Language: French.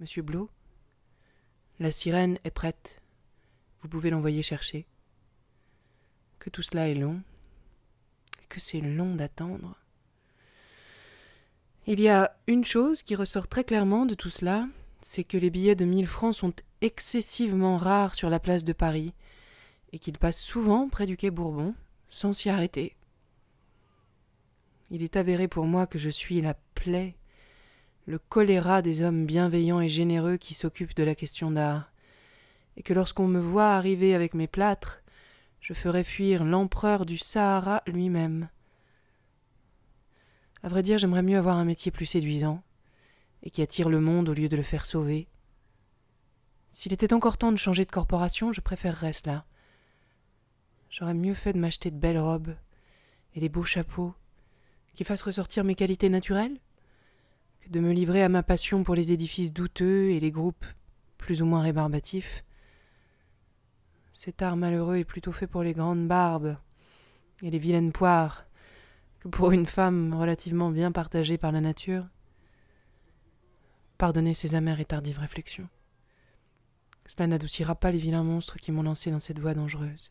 Monsieur Blo La sirène est prête. Vous pouvez l'envoyer chercher. Que tout cela est long. Que c'est long d'attendre. Il y a une chose qui ressort très clairement de tout cela, c'est que les billets de mille francs sont excessivement rares sur la place de Paris, et qu'ils passent souvent près du quai Bourbon, sans s'y arrêter. Il est avéré pour moi que je suis la plaie le choléra des hommes bienveillants et généreux qui s'occupent de la question d'art, et que lorsqu'on me voit arriver avec mes plâtres, je ferai fuir l'empereur du Sahara lui-même. À vrai dire, j'aimerais mieux avoir un métier plus séduisant, et qui attire le monde au lieu de le faire sauver. S'il était encore temps de changer de corporation, je préférerais cela. J'aurais mieux fait de m'acheter de belles robes et des beaux chapeaux qui fassent ressortir mes qualités naturelles de me livrer à ma passion pour les édifices douteux et les groupes plus ou moins rébarbatifs. Cet art malheureux est plutôt fait pour les grandes barbes et les vilaines poires que pour une femme relativement bien partagée par la nature. Pardonnez ces amères et tardives réflexions. Cela n'adoucira pas les vilains monstres qui m'ont lancé dans cette voie dangereuse.